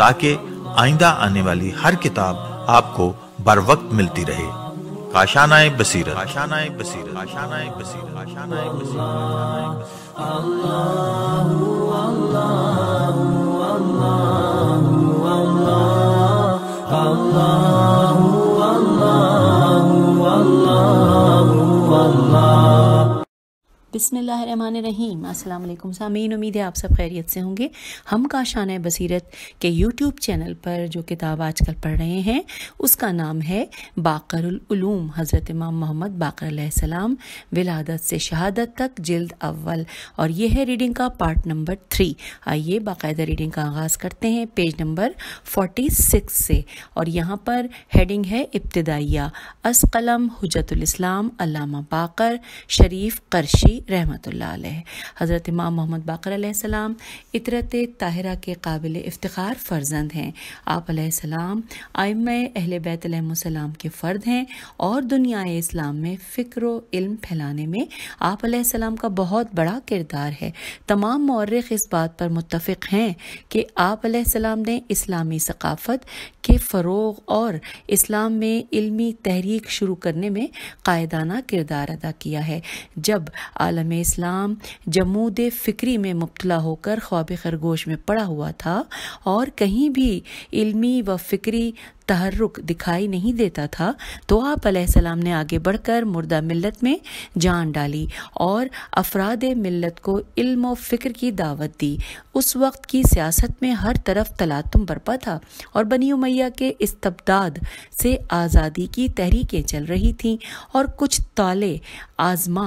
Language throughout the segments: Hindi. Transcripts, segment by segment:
ताकि आइंदा आने वाली हर किताब आपको बर वक्त मिलती रहे आशानाए बसीरत आशानाए बसीरत आशानाए बसीरत आशानाए बसीरत अल्लाह अल्लाह अल्लाह अल्लाह अल्लाह बिसमीम अल्लाम सामीन उम्मीद है आप सब खैरियत से होंगे हम का शान बसीरत के यूट्यूब चैनल पर जो किताब आजकल पढ़ रहे हैं उसका नाम है बाकरम हज़रत इमाम मोहम्मद बाकर विलादत से शहादत तक जल्द अव्वल और यह है रीडिंग का पार्ट नंबर थ्री आइए बाकायदा रीडिंग का आगाज़ करते हैं पेज नंबर फोर्टी सिक्स से और यहाँ पर हेडिंग है इब्तदाइया असकलम हजरतलाम अलामा बाकर शरीफ करशी रहमत हज़रत इमाम मोहम्मद बाकर सलाम इतरत ताहरा के काबिल इफ्तार फ़र्जंद हैं आप आयम अहल बैतम के फ़र्द हैं और दुनिया इस्लाम में फ़िक्र इल्म फैलाने में आप का बहुत बड़ा किरदार है तमाम मौरख इस बात पर मुतफ़ हैं कि आप ने इस्लामी सकाफ़त के फ़रोग और इस्लाम में इलमी तहरीक शुरू करने में कायदाना किरदार अदा किया है जब आलम इस्लाम जमूद फ़िक्री में मुबला होकर ख्वाब खरगोश में पड़ा हुआ था और कहीं भी इलमी व फ़िक्री तहरुक दिखाई नहीं देता था तो आप सलाम ने आगे बढ़कर मुर्दा मिल्लत में जान डाली और अफराद मिल्लत को इल्म और फ़िक्र की दावत दी उस वक्त की सियासत में हर तरफ तलातुम बरपा था और बनी उमैया के इस्तबदाद से आज़ादी की तहरीकें चल रही थीं और कुछ ताले आज़मा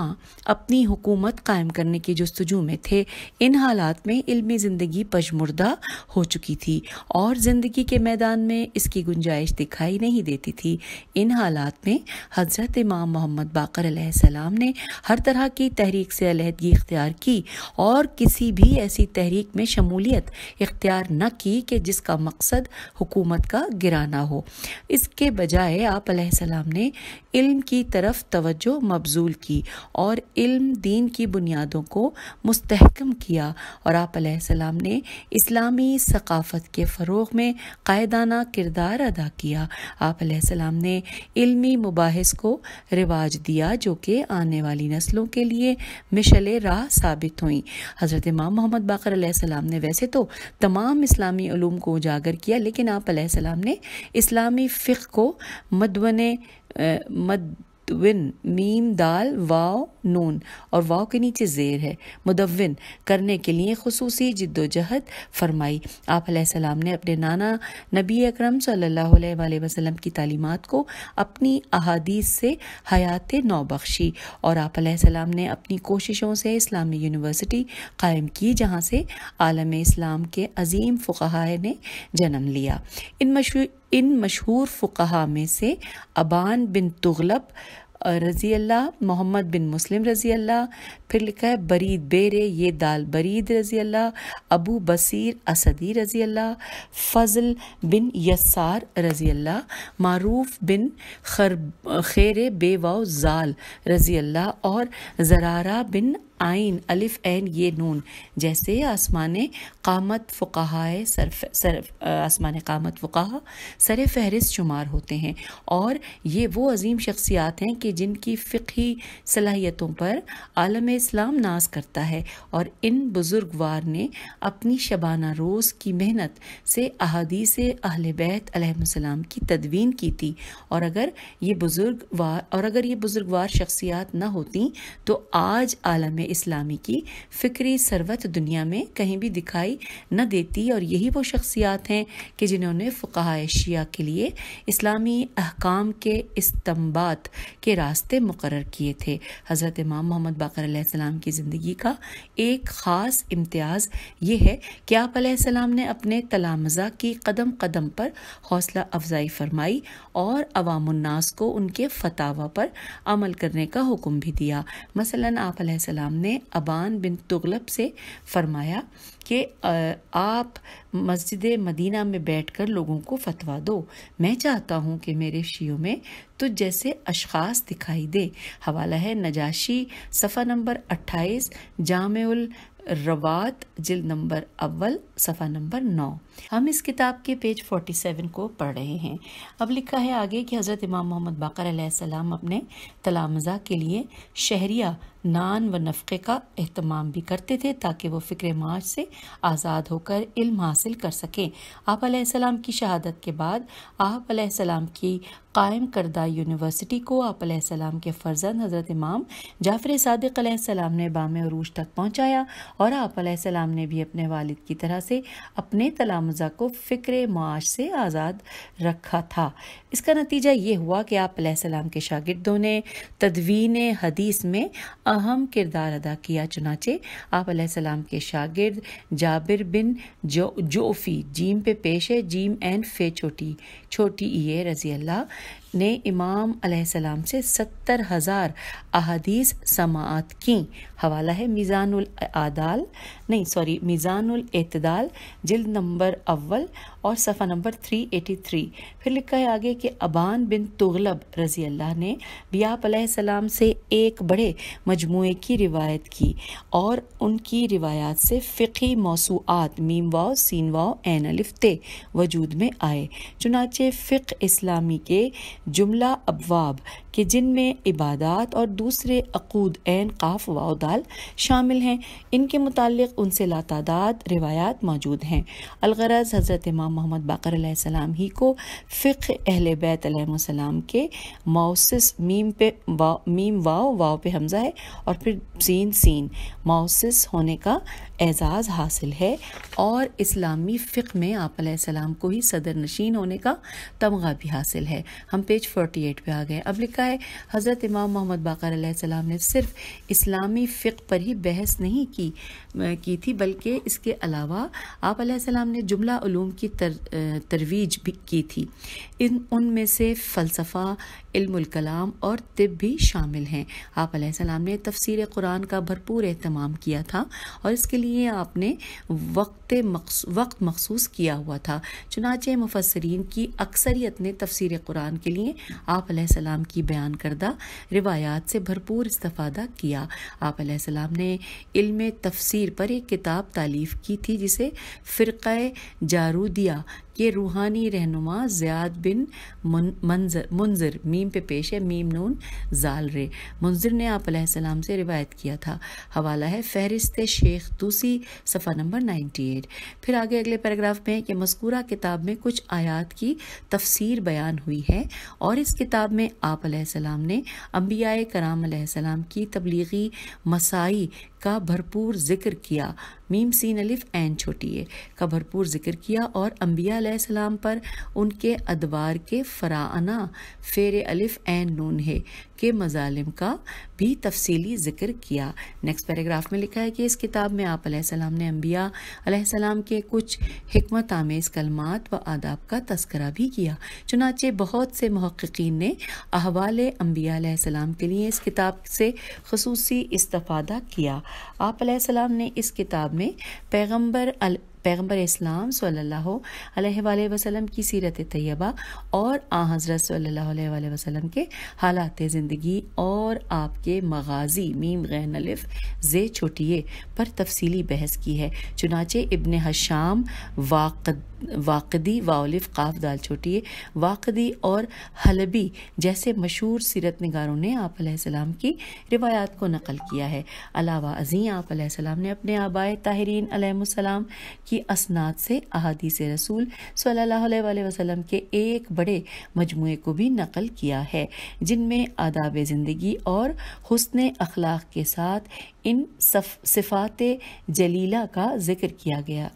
अपनी हुकूमत कायम करने के जस्तजू में थे इन हालात में इल्मी ज़िंदगी पजमुर्दा हो चुकी थी और ज़िंदगी के मैदान में इसकी गुंजाइश गुंजाइश दिखाई नहीं देती थी इन हालात में हज़रत इमाम मोहम्मद बाकर सलाम ने हर तरह की तहरीक से अलहदगी इख्तियार की और किसी भी ऐसी तहरीक में शमूलियत इख्तियार न की कि जिसका मकसद हुकूमत का गिराना हो इसके बजाय आप सलाम ने इल्म की तरफ तवज्जो मबजूल की और इल्म दीन की बुनियादों को मुस्तहकम किया और आप सलाम ने इस्लामी सकाफ़त के फ़रोग में कायदाना किरदार अदा अदा किया आप सलाम ने इल्मी मुबाहस को रिवाज दिया जो कि आने वाली नस्लों के लिए मिशल राह साबित हुई हज़रत इमाम मोहम्मद बाकर सलाम ने वैसे तो तमाम इस्लामी ूम को उजागर किया लेकिन आप ने इस्लामी फ़िक को मदवन मद मुदविन मीम दाल वाव नून और वाव के नीचे जेर है मुदविन करने के लिए खसूस जद्दोजहद फरमाई आप सलाम ने अपने नाना नबी अक्रम सल्हसम की तालीमत को अपनी अहादीस से हयात नौ बख्शी और आप सलाम ने अपनी कोशिशों से इस्लामी यूनिवर्सिटी कायम की जहाँ से आलम इस्लाम के अजीम फ़ुकाहा ने जन्म लिया इन मशहूर इन मशहूर फ़ुकहा में से अबान बिन तुगलब रज़ी अल्लाह मोहम्मद बिन मुस्लिम रज़ी अल्लाह फिर लिखा है बरीद बेरे ये दाल बरीद रज़ी अल्लाह अबू बसीर असदी रज़ी अल्लाह फ़ज़ल बिन यसार रज़ी अल्लाह मारूफ बिन खर खेर बेवाओ ज़ाल रज़ी अल्लाह और जरारा बिन आइन अलिफ एन ये नून जैसे आसमान कामत फ़ुकाए सरफ सरफ आसमान कामत फ़ुकाहा सर फहरिस्त शुमार होते हैं और ये वो अजीम शख्सियात हैं कि जिनकी फ़िकी सलाहियतों पर आलम इस्लाम नाज करता है और इन बुज़ुर्गवार ने अपनी शबाना रोज़ की मेहनत से अहदीस अहल बैत अलैहिस्सलाम की तदवीन की थी और अगर ये बुज़ुर्गवार और अगर ये बुज़ुर्गवार शख्सियात ना होती तो आज आलम इस्लामी की फ़िक्री सरवत दुनिया में कहीं भी दिखाई न देती और यही वो शख्सियात हैं कि जिन्होंने फ़ुकाह शिया के लिए इस्लामी अहकाम के इस्तम्बात के रास्ते मुकर किए थे हज़रत इमाम मोहम्मद बाकर की ज़िंदगी का एक ख़ास इम्तियाज़ यह है कि आप ने अपने तलामज़ा की कदम कदम पर हौसला अफजाई फरमाई और अवामनास को उनके फतावा पर अमल करने का हुक्म भी दिया मसलन आप ने अबान बिन तुगलब से फरमाया कि आप मस्जिद मदीना में बैठकर लोगों को फतवा दो मैं चाहता हूँ कि मेरे शीयों में तो जैसे अशखास दिखाई दे हवाला है नजाशी सफ़ा नंबर 28 जामउल रवात जिल नंबर अव्वल सफ़ा नंबर 9 हम इस किताब के पेज 47 को पढ़ रहे हैं अब लिखा है आगे कि हज़रत इमाम मोहम्मद बाकर सलाम अपने तलामज़ा के लिए शहरिया नान व नफ़े का अहतमाम भी करते थे ताकि वो फ़िक्र मार्च से आज़ाद होकर इल्म हासिल कर सकें आप सलाम की शहादत के बाद आप सलाम की कायम करदा यूनिवर्सिटी को आप सलाम के फर्जंद हज़रत इमाम जाफ़र सदक सलाम ने बाम अरूज तक पहुँचाया और आप सलाम ने भी अपने वालिद की तरह से अपने तलाम हमज़ा को फ़िक्र माश से आज़ाद रखा था इसका नतीजा ये हुआ कि आप सलाम के शागिदों ने तदवीन हदीस में अहम किरदार अदा किया चुनाचे आप सलाम के शागिर्द जाबिर बिन जो जोफ़ी जीम पे पेश है जीम एंड फे छोटी छोटी ई रज़ी अल्लाह ने इमाम अलैहिस्सलाम से सत्तर हज़ार अहादीस समात की हवाला है मीज़ानुल आदाल नहीं सॉरी मीज़ानुल एतदाल जिल्द नंबर अव्वल और सफ़ा नंबर थ्री एटी थ्री फिर लिखा है आगे कि अबान बिन तुगलब रज़ी अल्लाह ने बियाप अलैहिस्सलाम से एक बड़े मजमू की रिवायत की और उनकी रिवायात से फ़िकी मौसूआत मीम वाव सीन वाव एन अलिफ्ते वजूद में आए चुनाच फ़िक इस्लामी के जुमला अबवाब कि जिनमें इबादत और दूसरे अकूद एन काफ वाउदाल शामिल हैं इनके मुतालिक उनसे लातादाद रिवायात मौजूद हैं अलगरज हज़रत इमाम मोहम्मद बाकर ही को फ़िक अहल बैतम के माउसिस मीम पे वा, मीम वाव वाओ पे हमज़ा है और फिर सीन सीन मौसिस होने का एजाज़ हासिल है और इस्लामी फ़िक में आप को ही सदर नशीन होने का तमगा भी हासिल है हम पेज फोर्टी एट पर आ गए अब लिखा है हज़रत इमाम मोहम्मद बाकर सलाम ने सिर्फ इस्लामी फ़िक पर ही बहस नहीं की की थी बल्कि इसके अलावा आप सलाम ने जुमला ूम की तर, तरवीज भी की थी इन उनमें से फ़लसफ़ा इल्मकलाम और तिब भी शामिल हैं आप सलाम ने तफसीर कुरान का भरपूर अहतमाम किया था और इसके लिए आपने वक्त मक्स, वक्त मखसूस किया हुआ था चुनाचे मुफसरीन की अक्सरियत ने तफसर कुरान के लिए आप सलाम की बयान करदा रिवायात से भरपूर इस्तफ़ादा किया आप सलाम ने इल्म तफसीर पर एक किताब तालीफ की थी जिसे फ़िरक़ जारूदिया ये रूहानी रहनुमा ज़ियाद बिन मंजर मुंजर मीम पे पेश है मीम नून जाल रे मुंजर ने आप सलाम से रिवायत किया था हवाला है फहरिस्त शेख दूसरी सफ़ा नंबर 98 फिर आगे अगले पैराग्राफ में है कि मस्कूरा किताब में कुछ आयात की तफसीर बयान हुई है और इस किताब में आप ने अम्बिया कराम की तबलीगी मसाई का भरपूर जिक्र किया मीम सीन अलिफ एन छोटी का भरपूर जिक्र किया और अम्बिया सलाम पर उनके अदवार के फ़राना फेर अलिफ एन नून है के मजालिम का भी तफसीली जिक्र किया नेक्स्ट पैराग्राफ में लिखा है कि इस किताब में आप सलाम ने अम्बिया के कुछ हमत आमेज़ कलमात व आदाब का तस्करा भी किया चुनाचे बहुत से महक्कीन ने अहवाल अम्बिया के लिए इस किताब से खसूसी इस्तफ़ादा किया आप ने इस किताब में पैगंबर पैगम्बर इस्लाम सल्ला वसलम की सीरत तैयबा और आ हज़रत सल्ला वसलम के हालात ज़िंदगी और आपके मगाजी मीम गैनलिफ जे छोटिए पर तफसली बहस की है चुनाचे इबन हशाम वाकद वाकदी वाउलिफ काफ दाल छोटिए वाकदी और हलबी जैसे मशहूर सीरत नगारों ने आप सलाम की रिवायात को नकल किया है अलावा अज़ी आप सलाम ने अपने आबाए ताहरीन सलाम की असनाद से अहादीस रसूल सल्लल्लाहु अलैहि वसल्लम के एक बड़े मजमू को भी नकल किया है जिनमें आदाब ज़िंदगी और हसन अखलाक के साथ इन सिफ़ात जलीला का ज़िक्र किया गया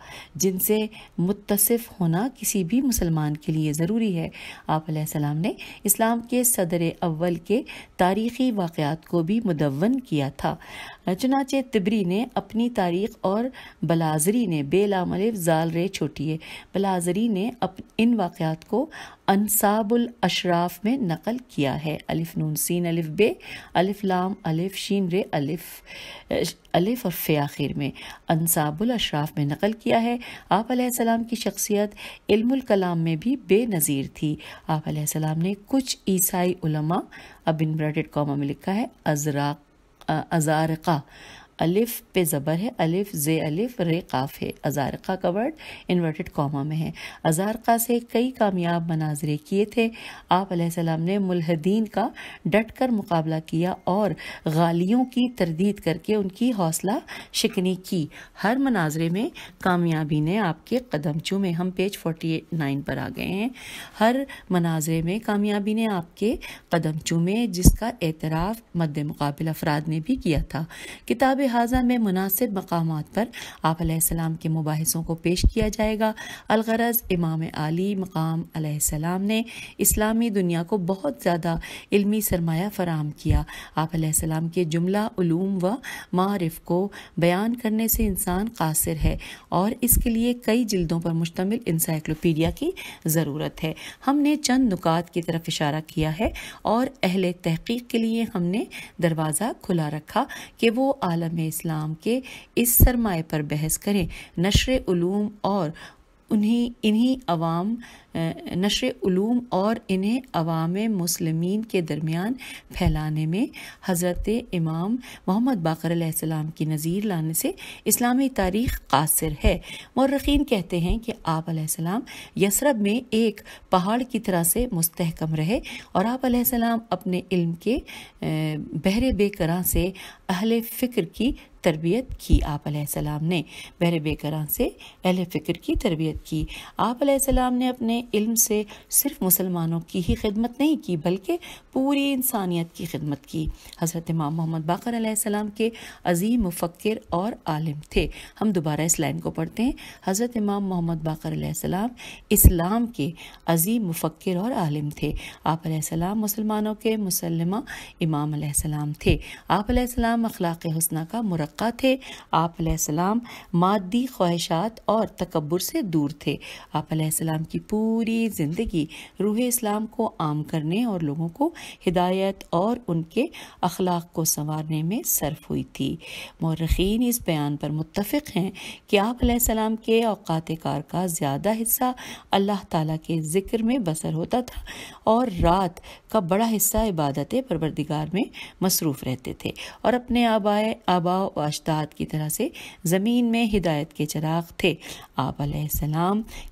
जिनसे मुतसफ़ होना किसी भी मुसलमान के लिए ज़रूरी है आप सलाम ने इस्लाम के सदर अव्वल के तारीख़ी वाक़ात को भी मुदवन किया था चुनाचे तिबरी ने अपनी तारीख और बलाजरी ने बेलामल जाल रे छोटिए बलाजरी ने अप इन वाक़ात को अनसाबुल अशराफ में नकल किया है अलिफ नून सीन अलिफ बे अलिफ लाम अलिफ शीन रे अलिफ अलिफ और फ़े आखिर में अनसाबुल अशराफ में नकल किया है आप सलाम की शख्सियत इल्मुल कलाम में भी बेनज़ीर थी आप सलाम ने कुछ ईसाई उलमा अब इन्वर्टेड कॉमा में लिखा है अजरा अजारका अलिफ पे ज़बर है अलिफ जे अलिफ रे काफ है अजारका का वर्ड इन्वर्टेड कॉमा में है अजारका से कई कामयाब मनाजरे किए थे आप सलाम ने मुलहदीन का डट कर मुकाबला किया और गालियों की तरदीद करके उनकी हौसला शिकनी की हर मनाजरे में कामयाबी ने आपके कदम चूमे हम पेज फोर्टी नाइन पर आ गए हैं हर मनाजरे में कामयाबी ने आपके कदम चूमे जिसका एतराफ़ मद मुकाबिल अफराद ने भी किया था किताब लिहाजा में मुनासिब मकाम पर आप के मुबासों को पेश किया जाएगा अलगरज इमाम आली मकाम ने इस्लामी दुनिया को बहुत ज़्यादा इलमी सरमाया फ़राम किया आप के जुमला ूम व मारफ को बयान करने से इंसान कासिर है और इसके लिए कई जल्दों पर मुश्तमिल इंसाइक्लोपीडिया की ज़रूरत है हमने चंद नुकात की तरफ इशारा किया है और अहल तहकीक के लिए हमने दरवाज़ा खुला रखा कि वो आलम इस्लाम के इस सरमाए पर बहस करें नशर उलूम और उन्हीं इन्हीं अवाम नशर उलूम और इन्हें अवाम मुसलमीन के दरमियान फैलाने में हज़रत इमाम मोहम्मद बाकर की नज़ीर लाने से इस्लामी तारीख कासिर है मर्रखीन कहते हैं कि आप यसरब में एक पहाड़ की तरह से मुस्तकम रहे और आप अपने इल्म के बहरे बेकर से अहल फ़िक्र की तरबियत की आप ने बहरे बेकर से अहल फ़िक्र की तरबियत की आप ने अपने ने इल्म से सिर्फ मुसलमानों की ही खिदमत नहीं की बल्कि पूरी इंसानियत की खिदमत की हज़रत इमाम मोहम्मद बाकर सलाम के अजीम मुफक्र और आलिम थे हम दोबारा इस लाइन को पढ़ते हैं हज़रत इमाम मोहम्मद बाकर सलाम इस्लाम के अजीम मुफक्र और आलिम थे आप सलाम मुसलमानों के मुसलमा इमाम सलाम थे आप सलाम अखलाक हसना का मुरक्का थे आप सलाम मादी ख्वाहिशात और तकबर से दूर थे आप सलाम की पूरी पूरी ज़िंदगी रूह इस्लाम को आम करने और लोगों को हिदायत और उनके अखलाक को संवारने में सर्फ हुई थी मौरखीन इस बयान पर मुतफ़ हैं कि आप सलाम के अवकात कार का ज़्यादा हिस्सा अल्लाह ताला के ज़िक्र में बसर होता था और रात का बड़ा हिस्सा इबादत परवरदिगार में मसरूफ़ रहते थे और अपने आबाए आबा व अजदाद की तरह से ज़मीन में हिदायत के चराग थे आप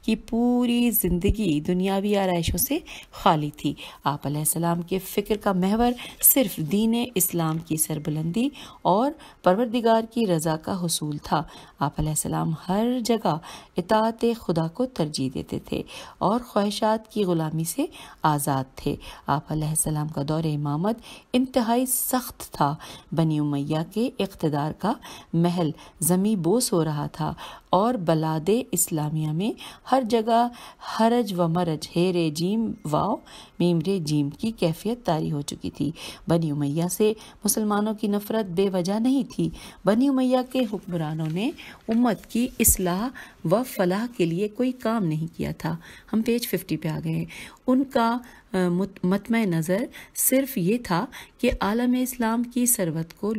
की पूरी ज़िंदगी ज़िंदगी दुनियावी आरइशों से खाली थी आप सलाम के फ़िक्र का महवर सिर्फ दीन इस्लाम की सरबुलंदी और परवरदिगार की रज़ा का हसूल था आप सलाम हर जगह इतात खुदा को तरजीह देते थे और ख्वाहिशात की ग़ुलामी से आज़ाद थे आप सलाम का दौर इमामत इंतहाई सख्त था बनी उमैया के इकतदार का महल ज़मी बोस हो रहा था और बलाद इस्लामिया में हर जगह हर अरज व मरज हे रे जीम वाओ मीम रे जीम की कैफियत तारी हो चुकी थी बनी उमैया से मुसलमानों की नफरत बेवजह नहीं थी बनी उमैया के हुक्मरानों ने उम्मत की इसलाह व फलाह के लिए कोई काम नहीं किया था हम पेज फिफ्टी पे आ गए उनका मतम नज़र सिर्फ ये था कि आलम इस्लाम की सरवत को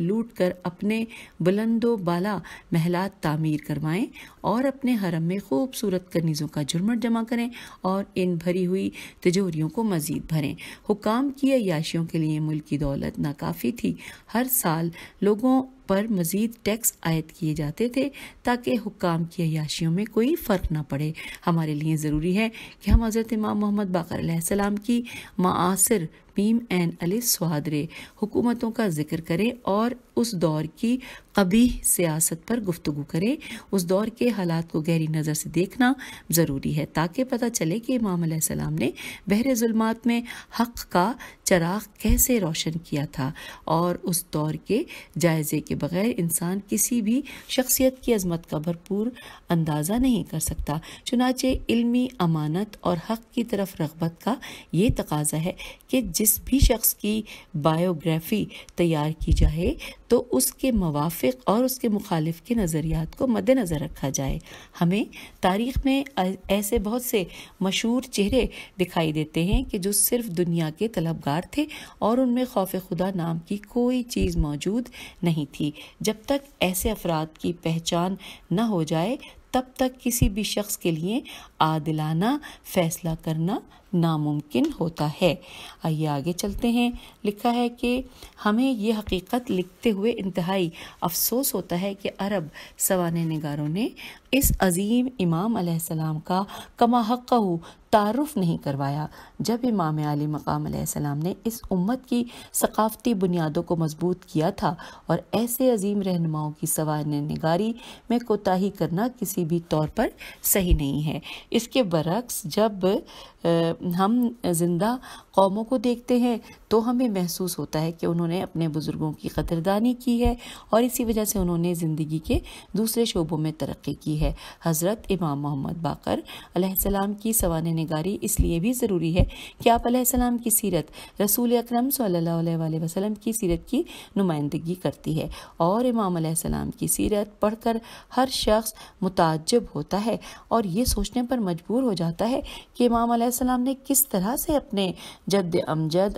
लूट कर अपने बुलंदो बाला महलात तामीर करवाएं और अपने हरम में खूबसूरत कनीज़ों का जुर्मट जमा करें और इन भरी हुई तजोरियों को मज़ीद भरें हुकाम की अयाशियों के लिए मुल्की दौलत नाकाफ़ी थी हर साल लोगों पर मज़ीद टैक्स आयद किए जाते थे ताकि हुकाम की अयाशियों में कोई फ़र्क ना पड़े हमारे लिए ज़रूरी है कि हम हज़रत इमाम मोहम्मद बाकर की मासर तकमीम एन अलिस सुहादरे हुकूमतों का जिक्र करें और उस दौर की कभी सियासत पर गुफ्तु करें उस दौर के हालात को गहरी नज़र से देखना ज़रूरी है ताकि पता चले कि इमाम ने बहर जुल्मात में हक का चराग कैसे रोशन किया था और उस दौर के जायज़े के बगैर इंसान किसी भी शख्सियत की अजमत का भरपूर अंदाज़ा नहीं कर सकता चुनाचे इल्मी अमानत और हक की तरफ रगबत का ये तकाजा है कि जिस भी शख्स की बायोग्राफी तैयार की जाए तो उसके मवाफ़ और उसके मुखालिफ के नज़रियात को मद्दनज़र रखा जाए हमें तारीख़ में ऐसे बहुत से मशहूर चेहरे दिखाई देते हैं कि जो सिर्फ दुनिया के तलबगार थे और उनमें खौफ खुदा नाम की कोई चीज़ मौजूद नहीं थी जब तक ऐसे अफराद की पहचान न हो जाए तब तक किसी भी शख्स के लिए आदिलाना फैसला करना नामुमकिन होता है आइए आगे चलते हैं लिखा है कि हमें ये हकीकत लिखते हुए इंतहाई अफसोस होता है कि अरब सवान नगारों ने इस अजीम इमाम अलैहिस्सलाम का कमा हक़ तारफ़ नहीं करवाया जब इमाम आली मकाम अलैहिस्सलाम ने इस उम्मत की सकाफ़ती बुनियादों को मजबूत किया था और ऐसे अजीम रहनुमाओं की सवान नगारी में कोताही करना किसी भी तौर पर सही नहीं है इसके बरक्स जब हम ज़िंदा कौमों को देखते हैं तो हमें महसूस होता है कि उन्होंने अपने बुज़ुर्गों की कदरदानी की है और इसी वजह से उन्होंने ज़िंदगी के दूसरे शोबों में तरक्की की है हज़रत इमाम मोहम्मद बाकर अलैहिस्सलाम की सवान नगारी इसलिए भी ज़रूरी है कि आप अलैहिस्सलाम की सीरत रसूल अकरम सल्लल्लाहु अलैहि वसल्लम की सीरत की नुमाइंदगी करती है और इमाम अलैहिस्सलाम की सीरत पढ़कर हर शख्स मुताजब होता है और ये सोचने पर मजबूर हो जाता है कि इमाम सलाम ने किस तरह से अपने जद अमजद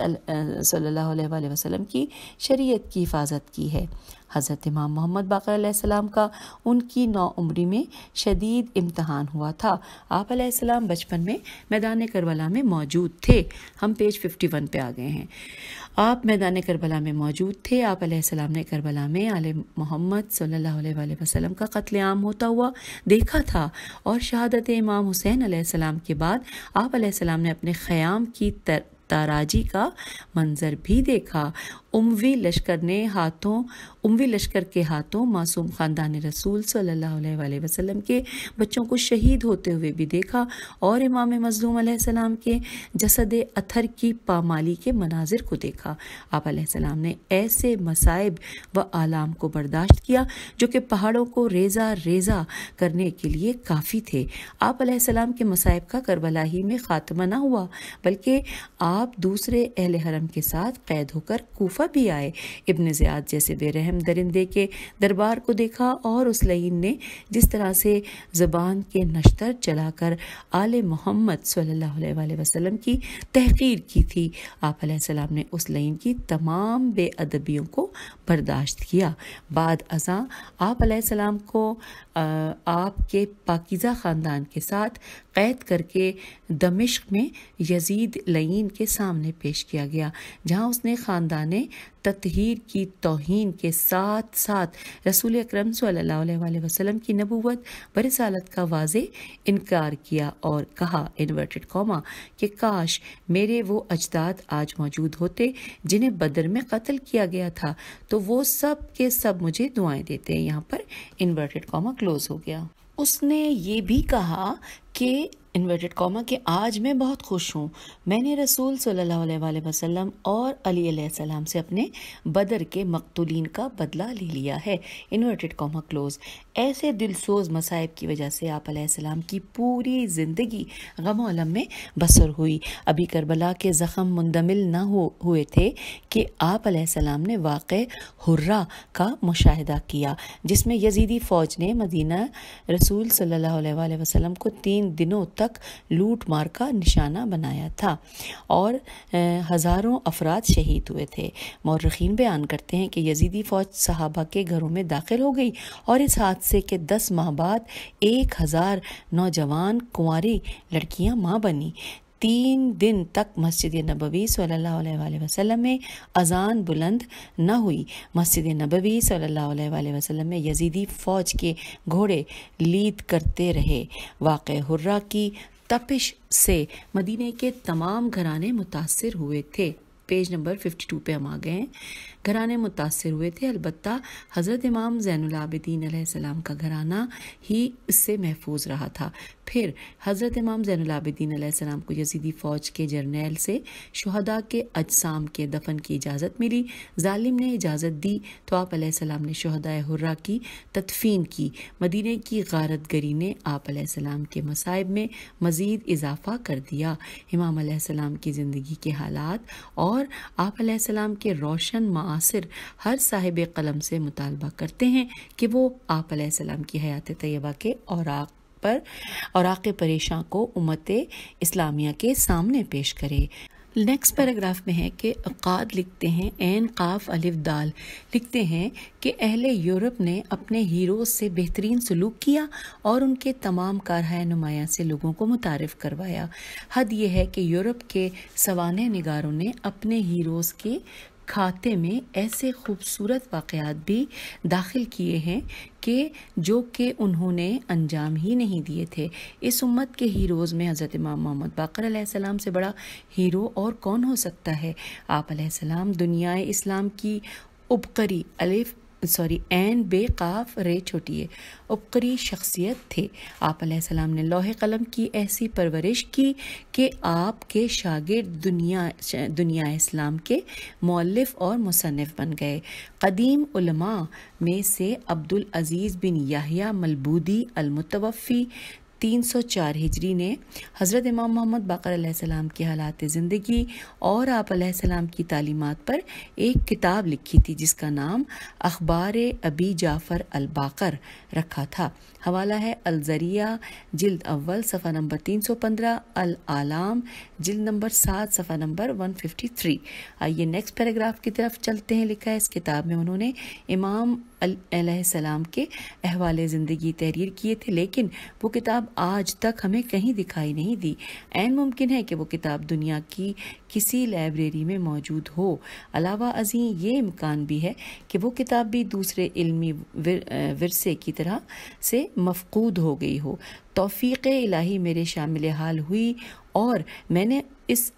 सल्लल्लाहु अलैहि वसल्लम की शरीयत की हिफाजत की है हज़रत इमाम मोहम्मद बाकर का उनकी नौ उम्री में शदीद इम्तहान हुआ था आप आपाम बचपन में मैदान करबला में मौजूद थे हम पेज 51 पे आ गए हैं आप मैदान करबला में मौजूद थे आप आपाम ने करबला में आल मोहम्मद सल्लल्लाहु अलैहि वसल्लम का कत्लेआम होता हुआ देखा था और शहादत इमाम हुसैन आसमाम के बाद आप ने अपने ख़याम की तर ताराजी का मंज़र भी देखा उमवी लश्कर ने हाथों उमवी लश्कर के हाथों मासूम ख़ानदान रसूल सल्लल्लाहु अलैहि वसल्लम के बच्चों को शहीद होते हुए भी देखा और इमाम मजलूम सलाम के जसद अथर की पामाली के मनाजिर को देखा आप ने ऐसे मसाइब व आलाम को बर्दाश्त किया जो कि पहाड़ों को रेजा रेजा करने के लिए काफ़ी थे आप सलाम के मसाइब का करबला ही में ख़ात्मा ना हुआ बल्कि आप दूसरे अहल हरम के साथ कैद होकर कोफा तोहफा भी आए इब्न ज़ियाद जैसे बेरहम दरिंदे के दरबार को देखा और उस लईन ने जिस तरह से ज़बान के नश्तर चलाकर आल मोहम्मद सल्ला वसलम की तहकीर की थी आप सलाम ने उस लईन की तमाम बेअदबियों को बर्दाश्त किया बाद अजा आप सलाम को आपके पाकिज़ा ख़ानदान के साथ क़ैद करके दमिश्क में यजीद लईन के सामने पेश किया गया जहां उसने ख़ानदान ततहीर की तोहन के साथ साथ रसूल अक्रम वसल्लम की नबूत बरसालत का वाज इनकार किया और कहा इन्वर्टेड कॉमा कि काश मेरे वो अजदाद आज मौजूद होते जिन्हें बदर में कत्ल किया गया था तो वो सब के सब मुझे दुआएं देते हैं यहाँ पर इन्वर्टेड कॉमा क्लोज हो गया उसने ये भी कहा कि इन्वर्टेड कॉमा के आज मैं बहुत खुश हूँ मैंने रसूल सल्लल्लाहु अलैहि वसल्लम और अली सलाम से अपने बदर के मकतुलीन का बदला ले लिया है इन्वर्टेड कॉमा क्लोज ऐसे दिलसोज मसाइब की वजह से आप सलाम की पूरी ज़िंदगी गम आलम में बसर हुई अभी करबला के ज़ख़म मुंदमिल ना हो हुए थे कि आप सलाम ने वाक़ हुर्रा का मुशाहिदा किया जिसमें यजीदी फ़ौज ने मदीना रसूल सल्लल्लाहु अलैहि वसल्लम को तीन दिनों तक तक लूट मार का निशाना बनाया था और हज़ारों अफराद शहीद हुए थे मौरखीन बयान करते हैं कि यजीदी फ़ौज सहाबा के घरों में दाखिल हो गई और इस हादसे के दस माह बाद एक हज़ार नौजवान कुंवारी लड़कियां मां बनी तीन दिन तक मस्जिद नबवी सल्ला वसलम में अजान बुलंद न हुई मस्जिद नबवी सल्ला वसलम में यजीदी फ़ौज के घोड़े लीद करते रहे वाक़ हुर्रा की तपिश से मदीने के तमाम घराने मुतासर हुए थे पेज नंबर 52 पे हम आ गए हैं घराने मुतासर हुए थे अलबत् हज़रत इमाम जैनदीन सलाम का घराना ही इससे महफूज रहा था फिर हज़रत इमाम ज़ैनआबदीन सलाम को यजीदी फ़ौज के जर्नेल से शहदा के अजसाम के दफन की इजाज़त मिली ालिम ने इजाज़त दी तो आप सलाम ने शहदा हुर्रा की तदफीन की मदीने की गारत गरी ने आप सलाम के मसाइब में मज़ीद इजाफ़ा कर दिया इमाम की ज़िंदगी के हालात और आप के रोशन माँ मुआसर हर साहिब कलम से मुतालबा करते हैं कि वो आप सलाम की हयात तयबा के और पर और आके परेशान को उमत इस्लामिया के सामने पेश करे नेक्स्ट पैराग्राफ में है कि अकाद लिखते हैं एन काफ अलिफ दाल लिखते हैं कि अहले यूरोप ने अपने हीरोज से बेहतरीन सलूक किया और उनके तमाम कारहाय नुमाया से लोगों को मुतारफ़ करवाया हद यह है कि यूरोप के सवान नगारों ने अपने हीरोज़ के खाते में ऐसे खूबसूरत वाक़ात भी दाखिल किए हैं कि जो कि उन्होंने अंजाम ही नहीं दिए थे इस उम्मत के हीरोज़ में हज़रत इमाम मोहम्मद बाकर सलाम से बड़ा हीरो और कौन हो सकता है आप सलाम दुनियाए इस्लाम की उपकरी अलिफ सॉरी एन बेकाफ रे छोटिए उपकरी शख्सियत थे आप सलाम ने लोहे कलम की ऐसी परवरिश की कि आपके शागिर्द दुनिया दुनिया इस्लाम के मौलफ और मुसनफ़ बन गए कदीम उलमा में से अब्दुल अज़ीज़ बिन याहिया मलबूदी अलमुतवफ़ी 304 हिजरी ने हज़रत इमाम मोहम्मद बाकर की हालात ज़िंदगी और आप की तालीमत पर एक किताब लिखी थी जिसका नाम अखबार अबी जाफ़र अलबाकर रखा था हवाला है अलजरिया जिल्द अव्वल सफ़ा नंबर 315 अल आलाम जिल्द नंबर सात सफ़ा नंबर 153 आइए नेक्स्ट पैराग्राफ की तरफ चलते हैं लिखा है इस किताब में उन्होंने इमाम सलाम के अहवाल ज़िंदगी तहरीर किए थे लेकिन वो किताब आज तक हमें कहीं दिखाई नहीं दी एन मुमकिन है कि वो किताब दुनिया की किसी लाइब्रेरी में मौजूद हो अलावा अजी ये इम्कान भी है कि वो किताब भी दूसरे इलमी विरसे की तरह से मफकूद हो गई हो तोफ़ीक़ इलाही मेरे शामिल हाल हुई और मैंने इस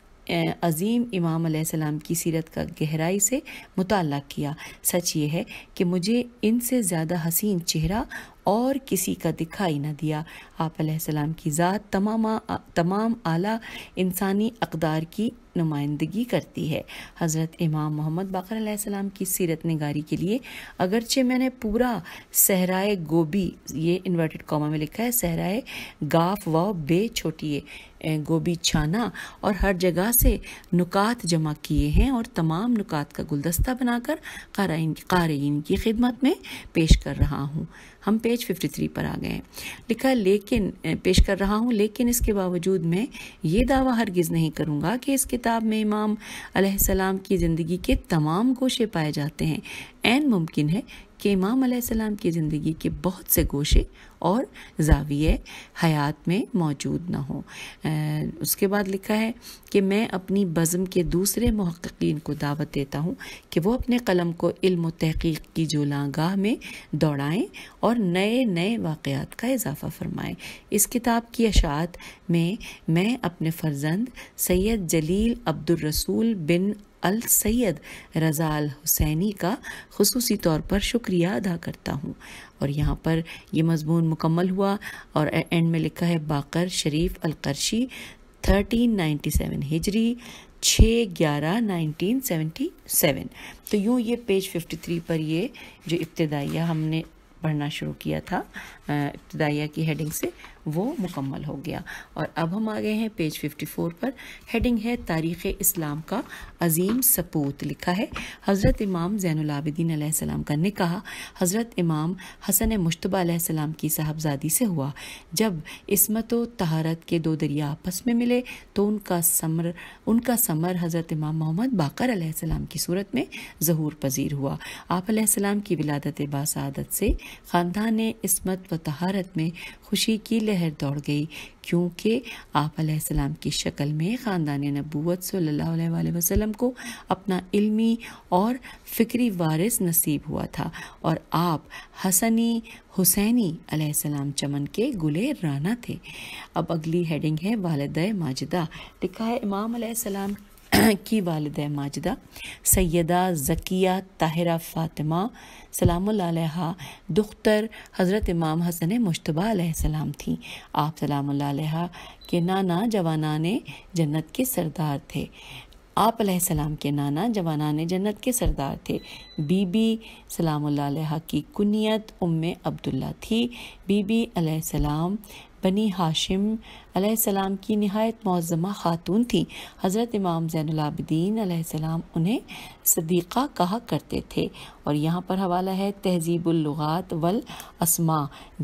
अज़ीम इमाम सलाम की सीरत का गहराई से मुताल किया सच ये है कि मुझे इनसे ज़्यादा हसीन चेहरा और किसी का दिखाई न दिया आप सलाम की ज़ात तमाम तमाम आला इंसानी अकदार की नुमाइंदगी करती है हज़रत इमाम मोहम्मद बाकर सलाम की सीरत नगारी के लिए अगरचे मैंने पूरा सहराए गोभी ये इन्वर्टेड कॉमा में लिखा है सहराए गाफ व बे छोटी गोभी छाना और हर जगह से नुकात जमा किए हैं और तमाम नुकात का गुलदस्ता बनाकर कारीन की खिदमत में पेश कर रहा हूँ हम पेज 53 पर आ गए हैं लिखा लेकिन पेश कर रहा हूँ लेकिन इसके बावजूद मैं ये दावा हरगिज़ नहीं करूँगा कि इस किताब में इमाम सलाम की ज़िंदगी के तमाम गोशे पाए जाते हैं एन मुमकिन है कि इमाम सलाम की ज़िंदगी के बहुत से गोशे और जाविये हयात में मौजूद ना हो उसके बाद लिखा है कि मैं अपनी बज़म के दूसरे महक्कीन को दावत देता हूँ कि वो अपने कलम को इल्म तहकीक की जोलागाह में दौड़ाएँ और नए नए वाक़ात का इजाफ़ा फरमाएँ इस किताब की अशात में मैं अपने फ़र्जंद सैद जलील अब्दुलरसूल बिन अल सैद रज़ा अल हुसैनी का खसूसी तौर पर शुक्रिया अदा करता हूँ और यहाँ पर ये मज़मून मुकम्मल हुआ और एंड में लिखा है बाकर शरीफ अलकर्शी 1397 हिजरी छः ग्यारह नाइनटीन सेवेंटी सेवन तो यूँ ये पेज 53 पर ये जो इब्तदाइया हमने पढ़ना शुरू किया था इब्तदाइया की हेडिंग से वो मुकम्मल हो गया और अब हम आ गए हैं पेज 54 पर हेडिंग है तारीख़ इस्लाम का अजीम सपूत लिखा है हज़रत इमाम ज़ैनआबिदीन सलाम का निकाह हज़रत इमाम हसन मुशतबा की साहबजादी से हुआ जब इसमत व तहारत के दो दरिया आपस में मिले तो उनका समर उनका समर हज़रत इमाम मोहम्मद बाकर सलाम की सूरत में जहूर पजीर हुआ आप की विलादत बासादत से ख़ानदान इसमत तहारत में खुशी की लहर दौड़ गई क्योंकि आप सलाम की शक्ल में ख़ानदान नबूत सल्ला वसलम को अपना इलमी और फ़िक्री वारिस नसीब हुआ था और आप हसनी हुसैनी अलैहिस्सलाम चमन के गुले राना थे अब अगली हेडिंग है वालद माजदा लिखा है इमाम अलैहिस्सलाम की वालद माजदा सैदा ज़किया ताहिरा फ़ातिमा सलाम दुख्तर हज़रत इमाम हसन मुशतबा सलाम थी आप सलाम के नाना जवाना ने जन्नत के सरदार थे आप सलाम के नाना ने जन्नत के सरदार थे बीबी सलाम की कुनियत उम अब्दुल्ला थी बीबी सलाम बनी हाशिम सलाम की नहायत मौज़मा ख़ातून थी हज़रत इमाम ज़ैनआबदीन सलाम उन्हें सदीक़ा कहा करते थे और यहाँ पर हवाला है तहजीबुल्लुगात वल असमा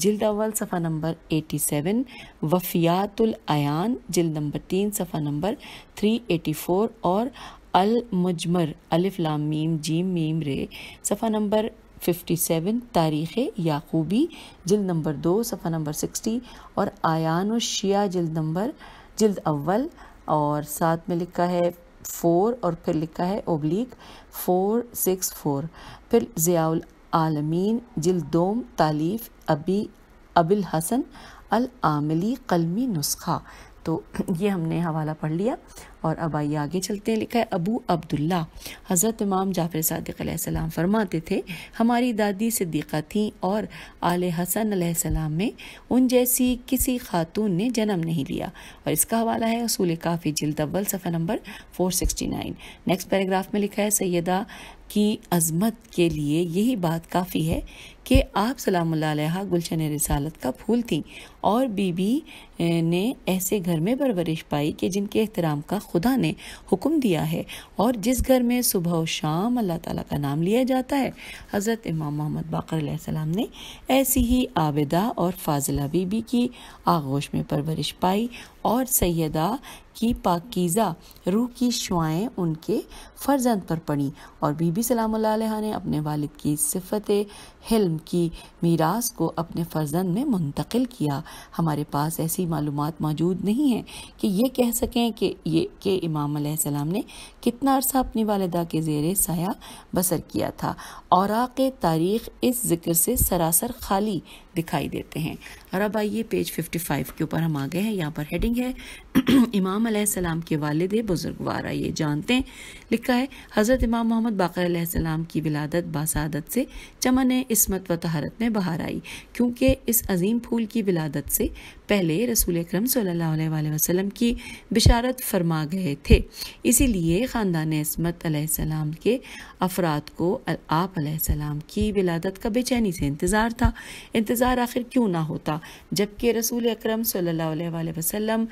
जिल्द अव्वल सफ़ा नंबर 87 वफ़ियातुलयान जिल्द नंबर तीन सफ़ा नंबर 384 और अल मुजमर अलिफ लाम मीम जीम मीम रे सफ़ा नंबर फिफ्टी सेवन तारीख़ याकूबी जल्द नंबर दो सफ़ा नंबर सिक्सटी और आयान शिया जल्द नंबर जल्द अव्वल और साथ में लिखा है फ़ोर और फिर लिखा है ओब्लिक फ़ोर सिक्स फ़ोर फिर ज़ियाल आलमीन जिलदोम तालीफ़ अबी अबिल हसन अल आमली कलमी नुस्खा तो ये हमने हवाला पढ़ लिया और अब आइए आगे चलते हैं लिखा है अबू अब्दुल्ला हज़रत इमाम जाफ़र सदक फरमाते थे हमारी दादी सिद्दीक़ा थीं और आल हसन आसमाम में उन जैसी किसी खातून ने जन्म नहीं लिया और इसका हवाला है असूल काफ़ी जिल्द अव्वल सफ़ा नंबर नाइन नेक्स्ट पैराग्राफ में लिखा है सैदा की अज़मत के लिए यही बात काफ़ी है कि आप सलाम गुलशन रसालत का फूल थी और बीबी ने ऐसे घर में परवरिश पाई कि जिनके एहतराम का खुदा ने हुक्म दिया है और जिस घर में सुबह और शाम अल्लाह ताला का नाम लिया जाता है हज़रत इमाम मोहम्मद बाकर ने ऐसी ही आबिदा और फाजिला बीबी की आगोश में परवरिश पाई और सैदा की पाकिज़ा रूह की शुआएँ उनके फर्जंद पर पड़ी और बीबी नबी सलाम ने अपने वालिद की सिफत हिल्म की मीरास को अपने फ़र्जंद में मुंतकिल किया हमारे पास ऐसी मालूम मौजूद नहीं है कि ये कह सकें कि ये के इमाम सलाम ने कितना अरसा अपनी वालदा के जेर साया बसर किया था और तारीख़ इस जिक्र से सरासर खाली दिखाई देते हैं और अब आइए पेज 55 के ऊपर हम आ गए हैं यहाँ पर हेडिंग है इमाम सलाम के वालिद बुजुर्गवार ये जानते हैं लिखा है हज़रत इमाम मोहम्मद बाकर सलाम की विलादत बासादत से चमन इसमत व तहारत में बाहर आई क्योंकि इस अजीम फूल की विलादत से पहले रसूल अक्रम वसल्लम की बिशारत फरमा गए थे इसीलिए ख़ानदान असमत आसमाम के अफराद को आप सलाम की विलादत का बेचैनी से इंतज़ार था इंतज़ार आखिर क्यों ना होता जबकि रसूल अक्रम वसल्लम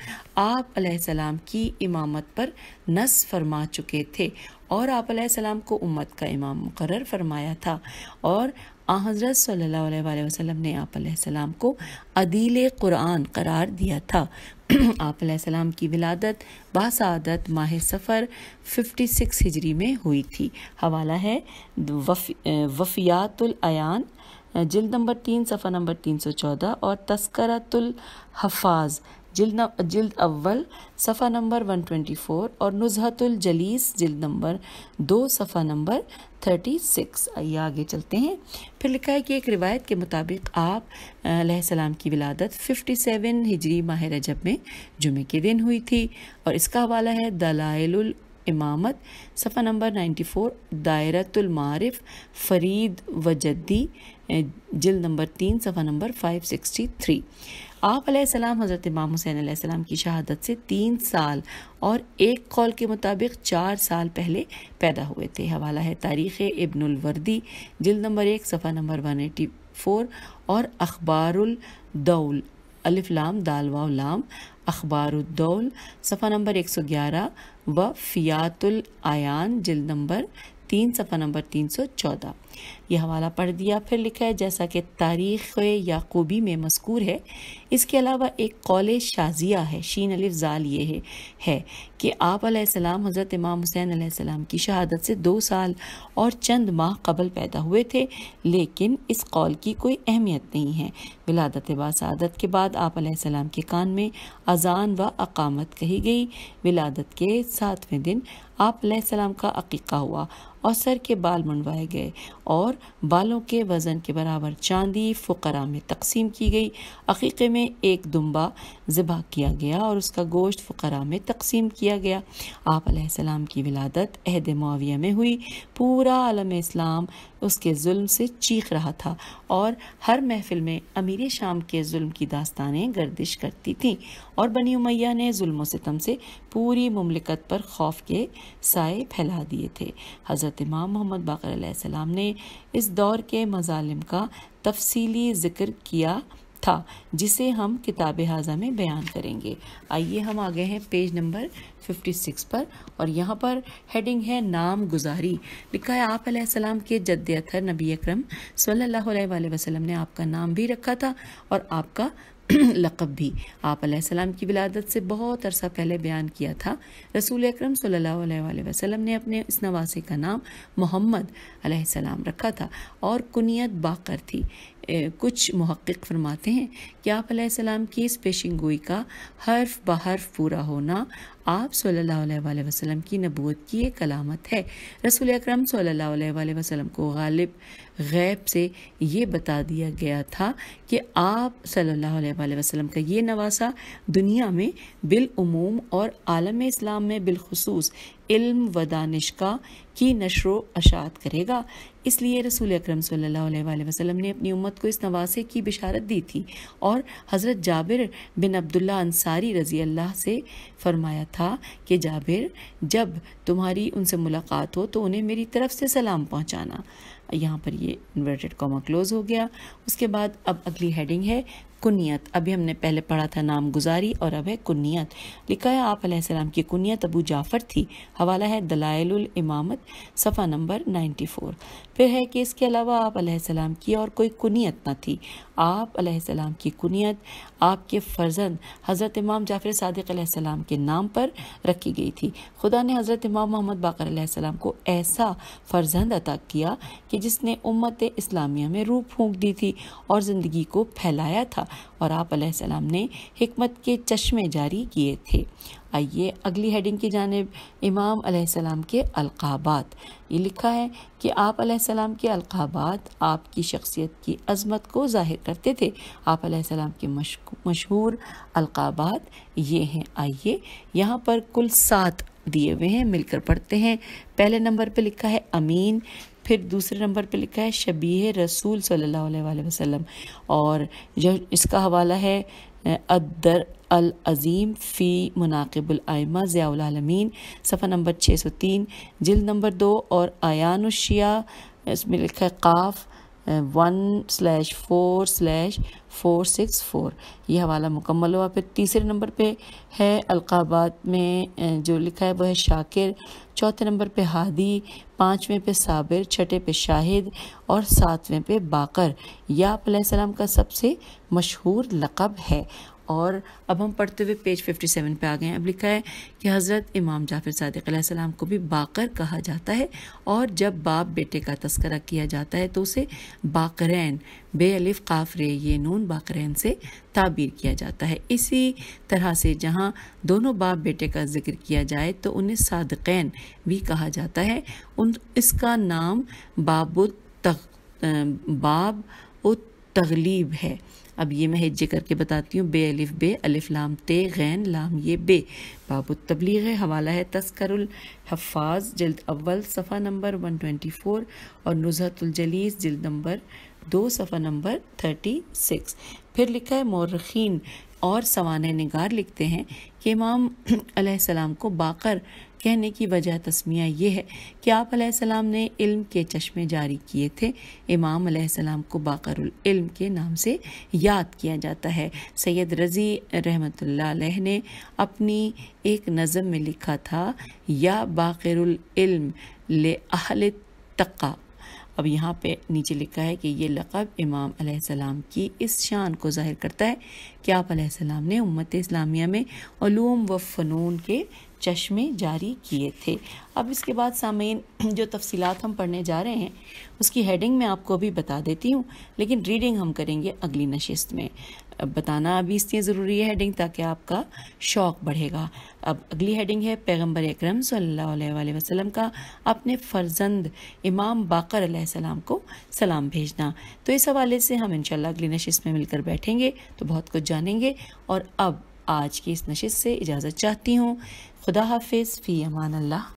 आप सलाम की इमामत पर नस फरमा चुके थे और आप को उम्मत का इमाम मुकर फरमाया था और आ हज़रत सल्ला वसम ने आप को अदील कुरान करार दिया था आप सलाम की विलादत बासादत माह सफ़र 56 हिजरी में हुई थी हवाला है वफ, वफ़ियातुलयान जिल नंबर तीन सफ़ा नंबर तीन सौ चौदह और तस्करतुल हफाज जिल्द जल्द अव्वल सफ़ा नंबर 124 और नुजहतुल जलीस जिल्द नंबर दो सफ़ा नंबर 36 आइए आगे चलते हैं फिर लिखा है कि एक रिवायत के मुताबिक आप सलाम की विलादत 57 हिजरी माह रजब में जुमे के दिन हुई थी और इसका हवाला है दलाइल इमामत सफ़ा नंबर 94 दायरतुल मारिफ फरीद वजद्दी जिल नंबर तीन सफ़ा नंबर 563 आप आसमाम हज़रत इमाम हुसैन आसमाम की शहादत से तीन साल और एक कॉल के मुताबिक चार साल पहले पैदा हुए थे हवाला है तारीख़ इबनवर्दी जल्द नंबर एक सफ़ा नंबर वन एटी फोर और अखबारदौल अलफलाम दालवाम अखबारदौल सफ़ा नंबर एक सौ ग्यारह व फ़ियातुल आयान जल्द नंबर तीन सफ़ा नंबर तीन सौ चौदह ये हवाला पढ़ दिया फिर लिखा है जैसा कि तारीख़ याकूबी में मस्कूर है इसके अलावा एक कौल शाजिया है शीन अलिफ जाल ये है, है कि आप आसमाम हज़रत इमाम हुसैन आसमाम की शहादत से दो साल और चंद माह कबल पैदा हुए थे लेकिन इस कौल की कोई अहमियत नहीं है विलादत बासादत के बाद आप आसमाम के कान में अजान व अकामत कही गई विलादत के सातवें दिन आप सलाम का अकीका हुआ और सर के बाल मंडवाए गए और बालों के वज़न के बराबर चांदी फकरा में तकसीम की गई अकीक़े में एक दुम्बा ज़िबा किया गया और उसका गोश्त फकरा में तकसीम किया गया आप की विलादत अहद माविया में हुई पूरा आलम इस्लाम उसके जुल्म से चीख रहा था और हर महफिल में अमीर शाम के जुल्म की दास्तानें गर्दिश करती थीं और बनी उमैया ने जुल्म सितम से पूरी ममलिकत पर खौफ के साय फैला दिए थे हज़रत इमाम मोहम्मद बाकर ने इस दौर के मजालिम का तफसीली जिक्र किया था जिसे हम किताब हाजा में बयान करेंगे आइए हम आ गए हैं पेज नंबर 56 पर और यहाँ पर हेडिंग है नाम गुजारी लिखा है आप सलाम के जद अथर नबी अक्रम सल्ला वसलम ने आपका नाम भी रखा था और आपका लक़ब भी आप सलाम की विलादत से बहुत अरसा पहले बयान किया था रसूल अक्रम सम ने अपने इस नवासे का नाम मोहम्मद सलाम रखा था और कुनीत बाकर थी कुछ महक्क़ फरमाते हैं कि आप सलाम की इस पेशन गोई का हर्फ बहर्फ पूरा होना आप सल्लल्लाहु अलैहि वसल्लम की नबूत की एक अलामत है रसूल अकरम सल्लल्लाहु अलैहि वसल्लम को गालिब गैब से ये बता दिया गया था कि आप सल्लल्लाहु अलैहि वसल्लम का ये नवासा दुनिया में बिलूम और आलम इस्लाम में बिलखसूस इल्म व दानिश का की नशर अशात करेगा इसलिए रसूल अक्रम वसल्लम ने अपनी उम्मत को इस नवासे की बिशारत दी थी और हज़रत जाबिर बिन अब्दुल्ला अंसारी रज़ी अल्लाह से फरमाया था कि जाबिर जब तुम्हारी उनसे मुलाकात हो तो उन्हें मेरी तरफ से सलाम पहुँचाना यहाँ पर ये इन्वर्टेड कॉमा क्लोज़ हो गया उसके बाद अब अगली हेडिंग है कुनियत अभी हमने पहले पढ़ा था नाम गुजारी और अब है कुनियत लिखा है आप सलाम की कुनियत अबू जाफ़र थी हवाला है दलाइल इमामत सफ़ा नंबर 94 फिर है कि इसके अलावा आप सलाम की और कोई कुनियत ना थी आप सलाम की कुनियत आपके फ़र्जंद हज़रत इमाम जाफ़र सदक सलाम के नाम पर रखी गई थी खुदा ने हज़रत इमाम मोहम्मद बाकर सलाम को ऐसा फ़र्जंद अता किया कि जिसने उम्मत इस्लामिया में रूह फूक दी थी और ज़िंदगी को फैलाया था और आप सलाम ने हमत के चश्मे जारी किए थे आइए अगली हेडिंग की जानब इमाम के अलकाबात ये लिखा है कि आप सलाम के अलकाबात आपकी शख्सियत की अजमत को जाहिर करते थे आप सलाम के मशहूर अलकाबात ये हैं आइए यहाँ पर कुल सात दिए हुए हैं मिलकर पढ़ते हैं पहले नंबर पे लिखा है अमीन फिर दूसरे नंबर पे लिखा है शबीह रसूल सल्लल्लाहु अलैहि वसल्लम और जो इसका हवाला है अदर अल अज़ीम फ़ी मुनाकबुलआमा ज़ियामीन सफ़ा नंबर छः सौ तीन जिल नंबर दो और आयानुशिया इसमें लिखा है काफ़ one slash four slash four six four ये हवाला मुकम्मल हुआ फिर तीसरे नंबर पे है अलकाबाद में जो लिखा है वह है शाकिर चौथे नंबर पे हादी पाँचवें पे साबिर छठे पे शाहिद और सातवें पे बाकर या सलाम का सबसे मशहूर लकब है और अब हम पढ़ते हुए पेज 57 पे आ गए हैं अब लिखा है कि हज़रत इमाम जाफ़िर सदक़ाम को भी बाकर कहा जाता है और जब बाप बेटे का तस्करा किया जाता है तो उसे बाकरैन बेअलिफ काफरे ये नून बाकरैन से ताबीर किया जाता है इसी तरह से जहाँ दोनों बाप बेटे का जिक्र किया जाए तो उन्हें सदकैन भी कहा जाता है उन इसका नाम बाबुत तग, बाब उ तगलीब है अब ये मैं हिज्जे करके बताती हूँ बे अलिफ बे अलिफ लाम ते गैन लाम ये बे बाबु तबलीग हवाला है तस्करुल हफाज जल्द अव्वल सफ़ा नंबर वन ट्वेंटी फोर और नुजहतुलजलीस जल्द नंबर दो सफ़ा नंबर थर्टी सिक्स फिर लिखा है मौरखीन और सवान निगार लिखते हैं कि इमाम को बाकर कहने की वजह तस्मिया यह है कि आप सलाम ने इल्म के चश्मे जारी किए थे इमाम सलाम को बाकरुल इल्म के नाम से याद किया जाता है सैयद रज़ी रहमत ने अपनी एक नज़म में लिखा था या बाकरुल इल्म ले अहल तका अब यहाँ पे नीचे लिखा है कि ये लक़ब इमाम सलाम की इस शान को ज़ाहिर करता है कि आप ने उम्मत इस्लामिया में ूम व फ़नून के चश्मे जारी किए थे अब इसके बाद सामीन जो तफसीत हम पढ़ने जा रहे हैं उसकी हेडिंग मैं आपको अभी बता देती हूँ लेकिन रीडिंग हम करेंगे अगली नशस्त में बताना अभी इसलिए ज़रूरी है हेडिंग ताकि आपका शौक़ बढ़ेगा अब अगली हेडिंग है पैगम्बर अक्रम वसल्लम का अपने फ़र्जंद इमाम बाकर सलाम को सलाम भेजना तो इस हवाले से हम इनशाला अगली नशिस्त में मिलकर बैठेंगे तो बहुत कुछ जानेंगे और अब आज की इस नशिस्त से इजाज़त चाहती हूँ خدا فيس في أمان الله